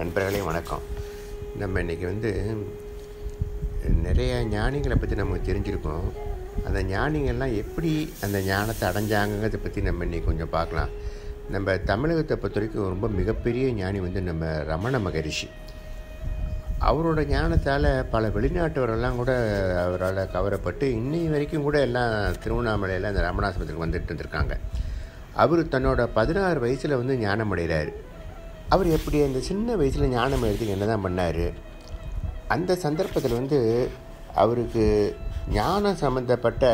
நண்பர்களையும் வணக்கம் நம்ம இன்றைக்கி வந்து நிறைய ஞானிகளை பற்றி நமக்கு தெரிஞ்சிருக்கோம் அந்த ஞானிகள்லாம் எப்படி அந்த ஞானத்தை அடைஞ்சாங்கிறத பற்றி நம்ம இன்றைக்கி கொஞ்சம் பார்க்கலாம் நம்ம தமிழகத்தை பொறுத்த வரைக்கும் ரொம்ப மிகப்பெரிய ஞானி வந்து நம்ம ரமண மகரிஷி அவரோட ஞானத்தால் பல வெளிநாட்டவரெல்லாம் கூட அவரால் கவரப்பட்டு இன்னை வரைக்கும் கூட எல்லாம் திருவண்ணாமலையில் அந்த ரமணாசிரமத்துக்கு வந்துட்டு இருந்திருக்காங்க அவர் தன்னோட பதினாறு வயசில் வந்து ஞானம் அடைகிறாரு அவர் எப்படி அந்த சின்ன வயசில் ஞானம் எழுதி என்ன தான் பண்ணார் அந்த சந்தர்ப்பத்தில் வந்து அவருக்கு ஞானம் சம்மந்தப்பட்ட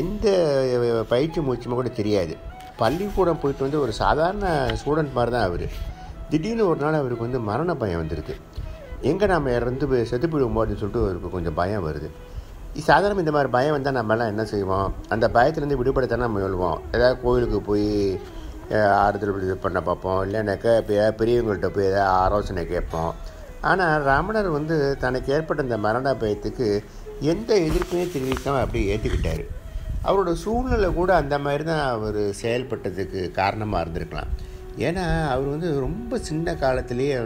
எந்த பயிற்சி மூச்சுமோ கூட தெரியாது பள்ளிக்கூடம் போயிட்டு வந்து ஒரு சாதாரண ஸ்டூடெண்ட் மாதிரி தான் அவர் திடீர்னு ஒரு நாள் அவருக்கு வந்து மரண பயம் வந்துடுது எங்கே நாம் இறந்து செத்து போயிடுவோமோ அப்படின்னு சொல்லிட்டு அவருக்கு கொஞ்சம் பயம் வருது சாதாரண இந்த மாதிரி பயம் வந்தால் நம்மலாம் என்ன செய்வோம் அந்த பயத்துலேருந்து நம்ம சொல்லுவோம் ஏதாவது கோவிலுக்கு போய் ஆறுதல் இது பண்ண பார்ப்போம் இல்லைனாக்கா பெரியவங்கள்ட்ட போய் ஏதாவது ஆலோசனை கேட்போம் ஆனால் ராமணர் வந்து தனக்கு ஏற்பட்ட இந்த மரண பயத்துக்கு எந்த எதிர்ப்புமே தெரிவிக்காமல் அப்படியே ஏற்றுக்கிட்டார் அவரோட சூழ்நிலை கூட அந்த மாதிரி தான் அவர் செயல்பட்டதுக்கு காரணமாக இருந்திருக்கலாம் ஏன்னா அவர் வந்து ரொம்ப சின்ன காலத்திலேயே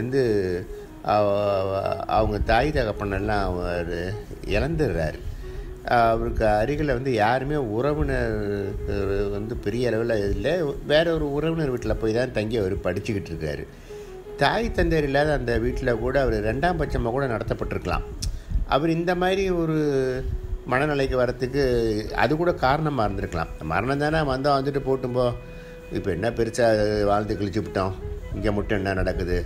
வந்து அவங்க தாய் தகப்பனெல்லாம் அவர் இழந்துடுறாரு அவருக்கு அருகில் வந்து யாருமே உறவினர் வந்து பெரிய அளவில் இல்லை வேற ஒரு உறவினர் வீட்டில் போய் தான் தங்கி அவர் படிச்சுக்கிட்டு இருக்காரு தாய் தந்தையர் இல்லாத அந்த வீட்டில் கூட அவர் ரெண்டாம் பட்சமாக கூட நடத்தப்பட்டிருக்கலாம் அவர் இந்த மாதிரி ஒரு மனநிலைக்கு வரத்துக்கு அது கூட காரணமாக இருந்திருக்கலாம் மரணம் தானே வந்தால் வந்துட்டு போட்டும்போ இப்போ என்ன பெருசாக வாழ்ந்து கிழிச்சு விட்டோம் இங்கே மட்டும் என்ன நடக்குது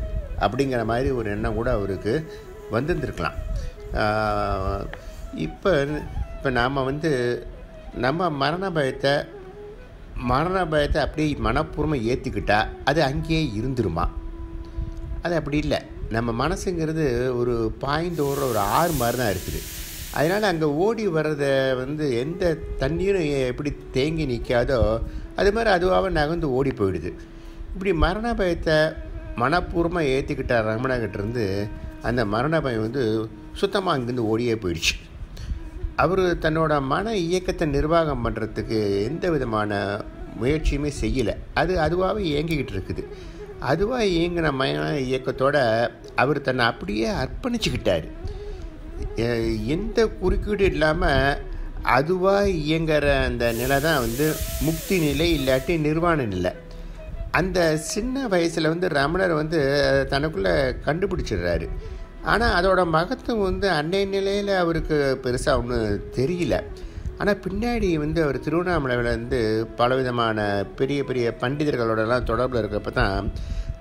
அப்படிங்கிற மாதிரி ஒரு எண்ணம் கூட அவருக்கு வந்திருந்துருக்கலாம் இப்போ இப்போ நாம் வந்து நம்ம மரண பயத்தை மரண பயத்தை அப்படியே மனப்பூர்வமாக ஏற்றுக்கிட்டால் அது அங்கேயே இருந்துருமா அது அப்படி இல்லை நம்ம மனசுங்கிறது ஒரு பாயிண்ட் ஓடுற ஒரு ஆறு மாதிரி தான் இருக்குது அதனால் அங்கே ஓடி வர்றத வந்து எந்த தண்ணீரும் எப்படி தேங்கி நிற்காதோ அது மாதிரி அதுவாக நகர்ந்து ஓடி போயிடுது இப்படி மரண பயத்தை மனப்பூர்வமாக ஏற்றிக்கிட்ட ரமணாக்கிட்டேருந்து அந்த மரண பயம் வந்து சுத்தமாக அங்கேருந்து ஓடியே போயிடுச்சு அவர் தன்னோட மன இயக்கத்தை நிர்வாகம் பண்ணுறதுக்கு எந்த விதமான முயற்சியுமே செய்யலை அது அதுவாகவே இயங்கிக்கிட்டு இருக்குது அதுவாக இயங்கின மன இயக்கத்தோட அவர் தன்னை அப்படியே அர்ப்பணிச்சுக்கிட்டார் எந்த குறுக்கீடு இல்லாமல் அதுவாக இயங்குகிற அந்த நிலை தான் வந்து முக்தி நிலை இல்லாட்டி நிர்வாண நிலை அந்த சின்ன வயசில் வந்து ரமணர் வந்து தனக்குள்ளே கண்டுபிடிச்சிடுறாரு ஆனால் அதோட மகத்துவம் வந்து அன்றைய நிலையில் அவருக்கு பெருசாக ஒன்றும் தெரியல ஆனால் பின்னாடி வந்து அவர் திருவண்ணாமலையில் வந்து பலவிதமான பெரிய பெரிய பண்டிதர்களோடலாம் தொடர்பில் இருக்கிறப்ப தான்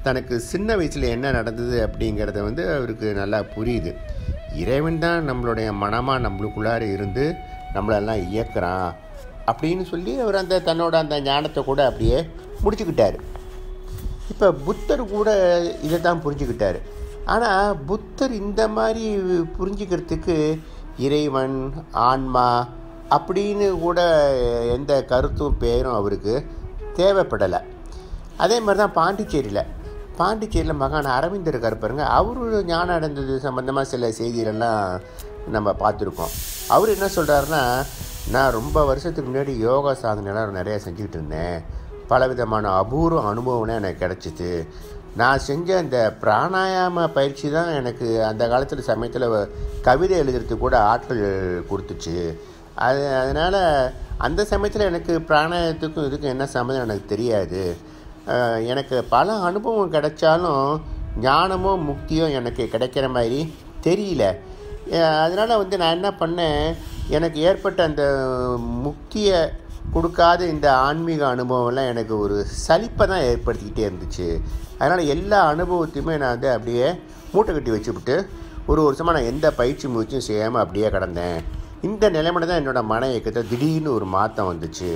தனக்கு சின்ன வயசில் என்ன நடந்தது அப்படிங்கிறத வந்து அவருக்கு நல்லா புரியுது இறைவன் தான் நம்மளுடைய மனமாக நம்மளுக்குள்ளார இருந்து நம்மளெல்லாம் இயக்குறான் அப்படின்னு சொல்லி அவர் அந்த தன்னோட அந்த ஞானத்தை கூட அப்படியே முடிச்சுக்கிட்டார் இப்போ புத்தர் கூட இதை தான் புரிஞ்சுக்கிட்டார் ஆனால் புத்தர் இந்த மாதிரி புரிஞ்சுக்கிறதுக்கு இறைவன் ஆன்மா அப்படின்னு கூட எந்த கருத்தும் பேரும் அவருக்கு தேவைப்படலை அதே மாதிரி தான் பாண்டிச்சேரியில் பாண்டிச்சேரியில் மகான் அரவிந்தர் இருக்கார் பாருங்கள் அவரு ஞானம் அடைந்தது சம்மந்தமாக சில செய்திகளெல்லாம் நம்ம பார்த்துருக்கோம் அவர் என்ன சொல்கிறாருன்னா நான் ரொம்ப வருஷத்துக்கு முன்னாடி யோகா சாதனைலாம் நிறையா செஞ்சுக்கிட்டு இருந்தேன் பலவிதமான அபூர்வ அனுபவம்லாம் எனக்கு கிடச்சிது நான் செஞ்ச அந்த பிராணாயாம பயிற்சி தான் எனக்கு அந்த காலத்தில் சமயத்தில் கவிதை எழுதுறதுக்கு கூட ஆற்றல் கொடுத்துச்சு அது அதனால் அந்த சமயத்தில் எனக்கு பிராணாயத்துக்கும் இதுக்கும் என்ன சம்மந்தம் எனக்கு தெரியாது எனக்கு பல அனுபவம் கிடைச்சாலும் ஞானமோ முக்தியோ எனக்கு கிடைக்கிற மாதிரி தெரியல அதனால் வந்து நான் என்ன பண்ணேன் எனக்கு ஏற்பட்ட அந்த முக்கிய கொடுக்காத இந்த ஆன்மீக அனுபவம்லாம் எனக்கு ஒரு சலிப்பை தான் ஏற்படுத்திக்கிட்டே இருந்துச்சு அதனால் எல்லா அனுபவத்தையுமே நான் வந்து அப்படியே மூட்டை கட்டி வச்சுவிட்டு ஒரு வருஷமாக நான் எந்த பயிற்சி முயற்சியும் செய்யாமல் அப்படியே கடந்தேன் இந்த நிலைமையில தான் என்னோடய மன இயக்கத்தை திடீர்னு ஒரு மாற்றம் வந்துச்சு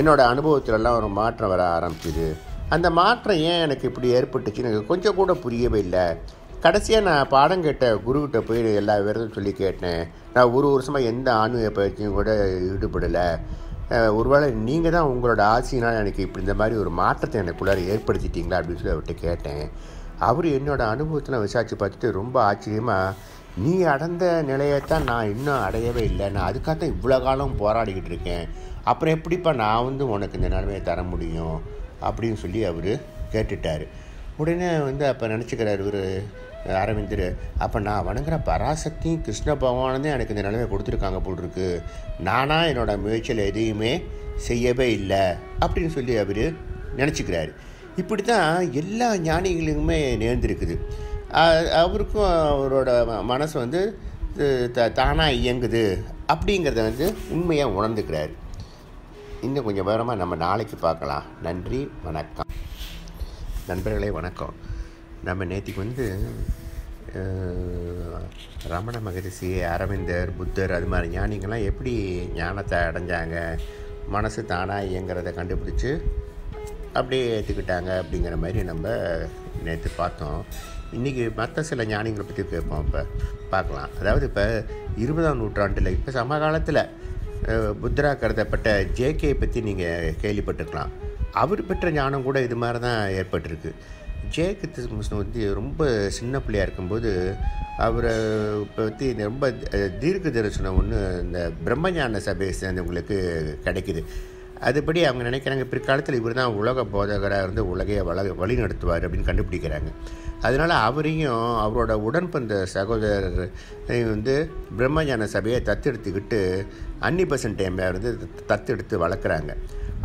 என்னோடய அனுபவத்திலலாம் ஒரு மாற்றம் வர ஆரம்பிச்சிது அந்த மாற்றம் ஏன் எனக்கு இப்படி ஏற்பட்டுச்சுன்னு எனக்கு கொஞ்சம் கூட புரியவே இல்லை கடைசியாக நான் பாடம் கேட்ட குருக்கிட்ட போய் எல்லா விரதும் சொல்லி கேட்டேன் நான் ஒரு வருஷமாக எந்த ஆன்மீக பயிற்சியும் கூட ஈடுபடலை ஒருவேளை நீங்கள் தான் உங்களோட ஆசையினால் எனக்கு இப்படி இந்த மாதிரி ஒரு மாற்றத்தை எனக்குள்ளார ஏற்படுத்திட்டீங்களா அப்படின்னு சொல்லி அவர்கிட்ட கேட்டேன் அவர் என்னோடய அனுபவத்தில் விசாரித்து பார்த்துட்டு ரொம்ப ஆச்சரியமாக நீ அடைந்த நிலையைத்தான் நான் இன்னும் அடையவே இல்லை நான் அதுக்காகத்தான் இவ்வளோ காலம் போராடிக்கிட்டு இருக்கேன் அப்புறம் எப்படிப்பா நான் வந்து உனக்கு இந்த நிலைமையை தர முடியும் அப்படின்னு சொல்லி அவர் கேட்டுட்டார் உடனே வந்து அப்போ நினச்சிக்கிறார் இவர் அரவிந்தர் அப்போ நான் வணங்குற பராசக்தியும் கிருஷ்ண பகவானே எனக்கு இந்த நிலைமை கொடுத்துருக்காங்க போல் இருக்கு நானாக என்னோடய முயற்சியில் எதையுமே செய்யவே இல்லை அப்படின்னு சொல்லி அவர் நினச்சிக்கிறாரு இப்படி தான் எல்லா ஞானிகளுக்குமே நேர்ந்திருக்குது அவருக்கும் அவரோட மனசு வந்து த தானாக இயங்குது அப்படிங்கிறத வந்து உண்மையாக உணர்ந்துக்கிறாரு இன்னும் கொஞ்சம் வேறமாக நம்ம நாளைக்கு பார்க்கலாம் நன்றி வணக்கம் நண்பர்களே வணக்கம் நம்ம நேற்றுக்கு வந்து ரமண மகரிஷி அரவிந்தர் புத்தர் அது மாதிரி ஞானிங்கள்லாம் எப்படி ஞானத்தை அடைஞ்சாங்க மனசு தானாக இயங்கிறத கண்டுபிடிச்சி அப்படியே ஏற்றுக்கிட்டாங்க அப்படிங்கிற மாதிரி நம்ம நேற்று பார்த்தோம் இன்றைக்கி மற்ற சில ஞானிகளை பற்றி கேட்போம் இப்போ பார்க்கலாம் அதாவது இப்போ இருபதாம் நூற்றாண்டில் இப்போ சமகாலத்தில் புத்தரா கருதப்பட்ட ஜேகே பற்றி நீங்கள் கேள்விப்பட்டிருக்கலாம் அவர் பெற்ற ஞானம் கூட இது மாதிரி தான் ஏற்பட்டிருக்கு ஜெயகிருத்த கிருஷ்ணன் வந்து ரொம்ப சின்ன பிள்ளையாக இருக்கும்போது அவரை பற்றி ரொம்ப தீர்க்க தரிசனம் ஒன்று இந்த பிரம்மஞான சபை சேர்ந்தவங்களுக்கு கிடைக்கிது அதுபடி அவங்க நினைக்கிறாங்க பிற்காலத்தில் இவர் தான் உலக போதகராக இருந்து உலகையை வள வழி நடத்துவார் அப்படின்னு கண்டுபிடிக்கிறாங்க அதனால் அவரையும் அவரோட உடன்பந்த சகோதரர் வந்து பிரம்மஞான சபையை தத்தெடுத்துக்கிட்டு அன்னிபசன் டைமில் வந்து தத்தெடுத்து வளர்க்குறாங்க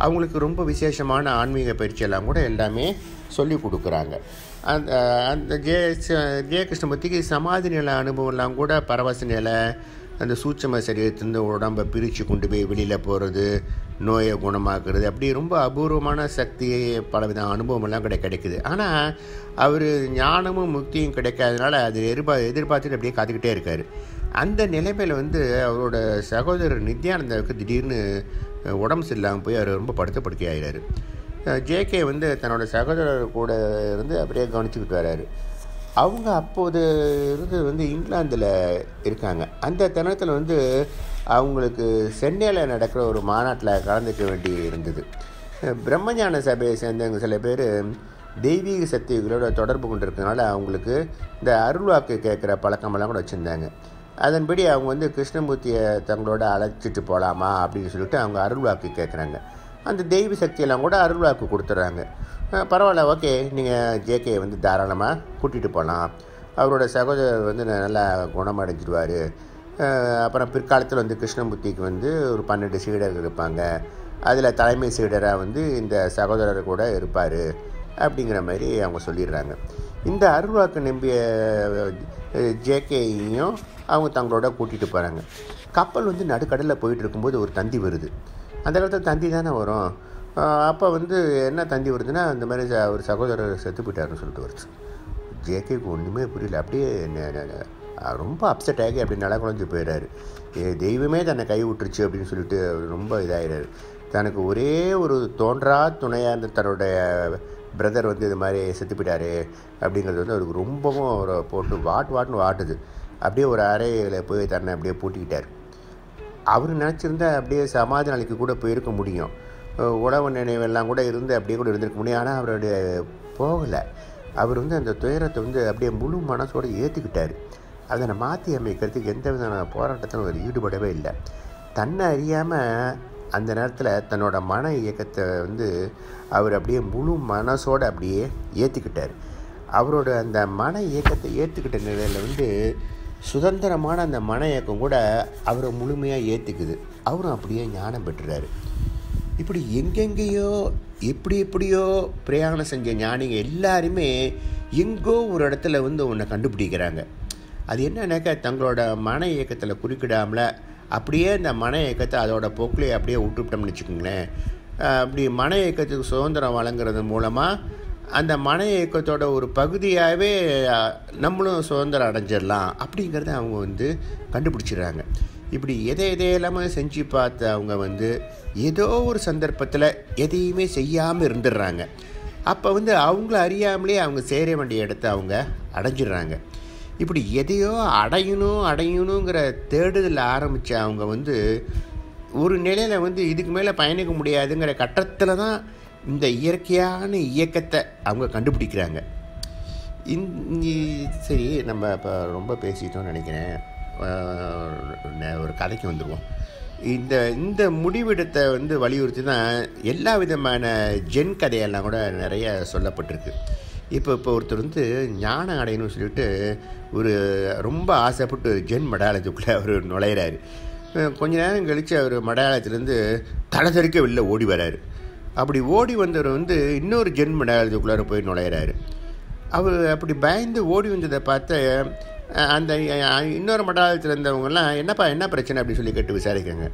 அவங்களுக்கு ரொம்ப விசேஷமான ஆன்மீக பயிற்சியெல்லாம் கூட எல்லாமே சொல்லி கொடுக்குறாங்க அந்த அந்த ஜே ஜெயகிருஷ்ணமூர்த்திக்கு சமாதி நில அனுபவம்லாம் கூட பரவச நிலை அந்த சூட்சம சரீரத்திலேருந்து உடம்பை பிரித்து கொண்டு போய் வெளியில் போகிறது நோயை குணமாக்குறது அப்படி ரொம்ப அபூர்வமான சக்தி பலவித அனுபவமெல்லாம் கிடை கிடைக்குது ஆனால் அவர் ஞானமும் முக்தியும் கிடைக்காதனால அது எதிர்பார் எதிர்பார்த்துட்டு அப்படியே காத்துக்கிட்டே இருக்கார் அந்த நிலைமையில் வந்து அவரோட சகோதரர் நித்யானந்தாவுக்கு திடீர்னு உடம்பு சரியில்லாமல் போய் அவர் ரொம்ப படுத்த படுக்கையாகிறார் ஜேகே வந்து தன்னோட சகோதரர் கூட இருந்து அப்படியே கவனிச்சுக்கிட்டு வர்றாரு அவங்க அப்போது இருந்தது வந்து இங்கிலாந்தில் இருக்காங்க அந்த தருணத்தில் வந்து அவங்களுக்கு சென்னையில் நடக்கிற ஒரு மாநாட்டில் கலந்துக்க வேண்டி இருந்தது பிரம்மஞான சபையை சேர்ந்தவங்க சில பேர் தெய்வீக சக்திகளோட தொடர்பு கொண்டிருக்கனால அவங்களுக்கு இந்த அருள்வாக்கு கேட்குற பழக்கமெல்லாம் கூட வச்சுருந்தாங்க அதன்படி அவங்க வந்து கிருஷ்ணமூர்த்தியை தங்களோட அழைச்சிட்டு போகலாமா அப்படின்னு சொல்லிட்டு அவங்க அருள்வாக்கு கேட்குறாங்க அந்த தெய்வ சக்தியெல்லாம் கூட அருள்வாக்கு கொடுத்துட்றாங்க பரவாயில்ல ஓகே நீங்கள் ஜேகே வந்து தாராளமாக கூட்டிகிட்டு போகலாம் அவரோட சகோதரர் வந்து நல்லா குணமடைஞ்சிடுவார் அப்புறம் பிற்காலத்தில் வந்து கிருஷ்ணமூர்த்திக்கு வந்து ஒரு பன்னெண்டு சீடர்கள் இருப்பாங்க அதில் தலைமை சீடராக வந்து இந்த சகோதரர் கூட இருப்பார் அப்படிங்கிற மாதிரி அவங்க சொல்லிடுறாங்க இந்த அருள்வாக்கு நம்பிய ஜேகேயையும் அவங்க தங்களோட கூட்டிகிட்டு போகிறாங்க கப்பல் வந்து நடுக்கடலில் போயிட்டு இருக்கும்போது ஒரு தந்தி வருது அந்த காலத்தில் தந்தி தானே வரும் அப்போ வந்து என்ன தந்தி வருதுன்னா அந்த மாதிரி அவர் சகோதரர் செத்து போயிட்டாருன்னு சொல்லிட்டு வருது ஜேகேக்கு ஒன்றுமே புரியல அப்படியே ரொம்ப அப்செட் ஆகி அப்படி நல்லா குழஞ்சி ஏ தெய்வமே தன்னை கை விட்டுருச்சு அப்படின்னு சொல்லிட்டு ரொம்ப இதாகிறாரு தனக்கு ஒரே ஒரு தோன்றா துணையாக இருந்த தன்னுடைய பிரதர் வந்து இது மாதிரி செத்து போயிட்டாரு அப்படிங்கிறது வந்து அவருக்கு ரொம்பவும் அவரை போட்டு வாட் வாட்னு வாட்டுது அப்படியே ஒரு அறையில் போய் தன்னை அப்படியே பூட்டிக்கிட்டார் அவர் நினச்சிருந்தா அப்படியே சமாதி நாளைக்கு கூட போயிருக்க முடியும் உணவு நினைவெல்லாம் கூட இருந்து அப்படியே கூட இருந்திருக்க முடியும் ஆனால் அவருடைய போகலை அவர் வந்து அந்த துயரத்தை வந்து அப்படியே முழு மனசோடு ஏற்றுக்கிட்டார் அதனை மாற்றி அமைக்கிறதுக்கு எந்த விதமான போராட்டத்திலும் அவர் ஈடுபடவே இல்லை தன்னை அறியாமல் அந்த நேரத்தில் தன்னோட மன இயக்கத்தை வந்து அவர் அப்படியே முழு மனசோடு அப்படியே ஏற்றுக்கிட்டார் அவரோட அந்த மன இயக்கத்தை ஏற்றுக்கிட்ட நிலையில் வந்து சுதந்திரமான அந்த மன இயக்கம் கூட அவரை முழுமையாக ஏற்றுக்குது அவரும் அப்படியே ஞானம் பெற்றுறாரு இப்படி எங்கெங்கேயோ எப்படி எப்படியோ பிரயாணம் செஞ்ச ஞானிங்க எல்லாருமே எங்கோ ஒரு இடத்துல வந்து உன்னை கண்டுபிடிக்கிறாங்க அது என்னன்னாக்கா தங்களோட மன இயக்கத்தில் குறுக்கிடாமல் அப்படியே இந்த மன இயக்கத்தை அதோட போக்கிலே அப்படியே விட்டுவிட்டோம்னு வச்சுக்கோங்களேன் அப்படி மன இயக்கத்துக்கு சுதந்திரம் வழங்குறது மூலமாக அந்த மன இயக்கத்தோட ஒரு பகுதியாகவே நம்மளும் சுதந்திரம் அடைஞ்சிடலாம் அப்படிங்கிறத அவங்க வந்து கண்டுபிடிச்சிடுறாங்க இப்படி எதை இல்லாமல் செஞ்சு பார்த்த அவங்க வந்து ஏதோ ஒரு சந்தர்ப்பத்தில் எதையுமே செய்யாமல் இருந்துடுறாங்க அப்போ வந்து அவங்கள அறியாமலே அவங்க சேர வேண்டிய இடத்த அவங்க அடைஞ்சிடுறாங்க இப்படி எதையோ அடையணும் அடையணுங்கிற தேடுதல் ஆரம்பித்த அவங்க வந்து ஒரு நிலையில் வந்து இதுக்கு மேலே பயணிக்க முடியாதுங்கிற கட்டத்தில் தான் இந்த இயற்கையான இயக்கத்தை அவங்க கண்டுபிடிக்கிறாங்க இந்த சரி நம்ம இப்போ ரொம்ப பேசிட்டோம்னு நினைக்கிறேன் ஒரு கதைக்கு வந்துடுவோம் இந்த இந்த முடிவெடுத்தை வந்து வலியுறுத்தி தான் எல்லா விதமான ஜென் கதையெல்லாம் கூட நிறைய சொல்லப்பட்டிருக்கு இப்போ இப்போ ஒருத்தர் வந்து ஞானம் அடையணும்னு சொல்லிட்டு ஒரு ரொம்ப ஆசைப்பட்டு ஜென் மடாலயத்துக்குள்ளே அவர் நுழையிறாரு கொஞ்ச நேரம் கழித்து அவர் மடாலயத்துலேருந்து தலை தெறிக்க வெளில ஓடி வராரு அப்படி ஓடி வந்தவர் வந்து இன்னொரு ஜென் மடாலயத்துக்குள்ளார போய் நுழையிறாரு அவர் அப்படி பயந்து ஓடி வந்ததை பார்த்த அந்த இன்னொரு மண்டலத்தில் இருந்தவங்கெல்லாம் என்னப்பா என்ன பிரச்சனை அப்படின்னு சொல்லி கேட்டு விசாரிக்கங்க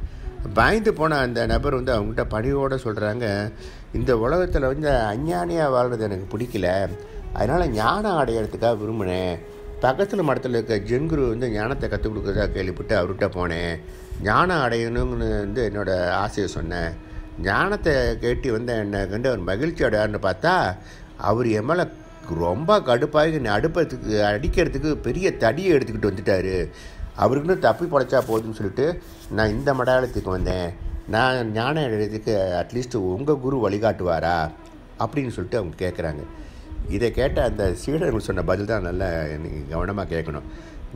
பயந்து போன அந்த நபர் வந்து அவங்ககிட்ட பணியோடு சொல்கிறாங்க இந்த உலகத்தில் வந்து அஞ்ஞானியாக வாழ்கிறது எனக்கு பிடிக்கல அதனால் ஞானம் அடையிறதுக்காக விரும்பினேன் பக்கத்தில் மடத்தில் இருக்க ஜெங்குரு வந்து ஞானத்தை கற்றுக் கொடுக்குறதா கேள்விப்பட்டு அவர்கிட்ட போனேன் ஞானம் அடையணுங்கன்னு வந்து என்னோடய ஆசையை சொன்னேன் ஞானத்தை கேட்டு வந்து என்னை கண்டு அவர் மகிழ்ச்சி அடையாருன்னு பார்த்தா அவர் என் மேலே ரொம்ப கடுப்பாகி அடுப்பதுக்கு அடிக்கிறதுக்கு பெரிய தடியை எடுத்துக்கிட்டு வந்துட்டார் அவருக்குன்னு தப்பி படைச்சா போதும்னு சொல்லிட்டு நான் இந்த மடையாளத்துக்கு வந்தேன் நான் ஞானம் எழுதுக்கு அட்லீஸ்ட் உங்கள் குரு வழிகாட்டுவாரா அப்படின்னு சொல்லிட்டு அவங்க கேட்குறாங்க இதை கேட்ட அந்த சீடர்கள் சொன்ன பதில் தான் நல்லா நீங்கள் கவனமாக கேட்கணும்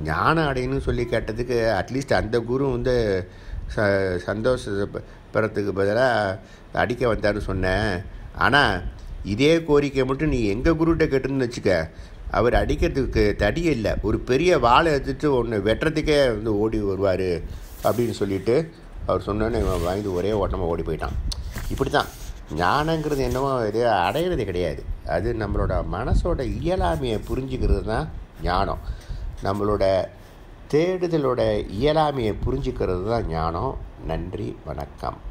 ஞானம் அடையணும்னு சொல்லி கேட்டதுக்கு அட்லீஸ்ட் அந்த குரு வந்து ச சந்தோஷப்படுறதுக்கு பதிலாக அடிக்க வந்தார்னு சொன்னேன் ஆனால் இதே கோரிக்கை மட்டும் நீ எங்கள் குருகிட்ட கேட்டுன்னு வச்சுக்க அவர் அடிக்கிறதுக்கு தடி இல்லை ஒரு பெரிய வாழை எடுத்துட்டு ஒன்று வெட்டுறதுக்கே வந்து ஓடி வருவார் அப்படின்னு சொல்லிட்டு அவர் சொன்னோன்னு வாங்கி ஒரே ஓட்டமாக ஓடி போயிட்டான் இப்படி தான் ஞானங்கிறது என்னவோ இது அடையிறது கிடையாது அது நம்மளோட மனசோட இயலாமையை புரிஞ்சுக்கிறது தான் ஞானம் நம்மளோட தேடுதலோட இயலாமையை புரிஞ்சுக்கிறது தான் ஞானம் நன்றி வணக்கம்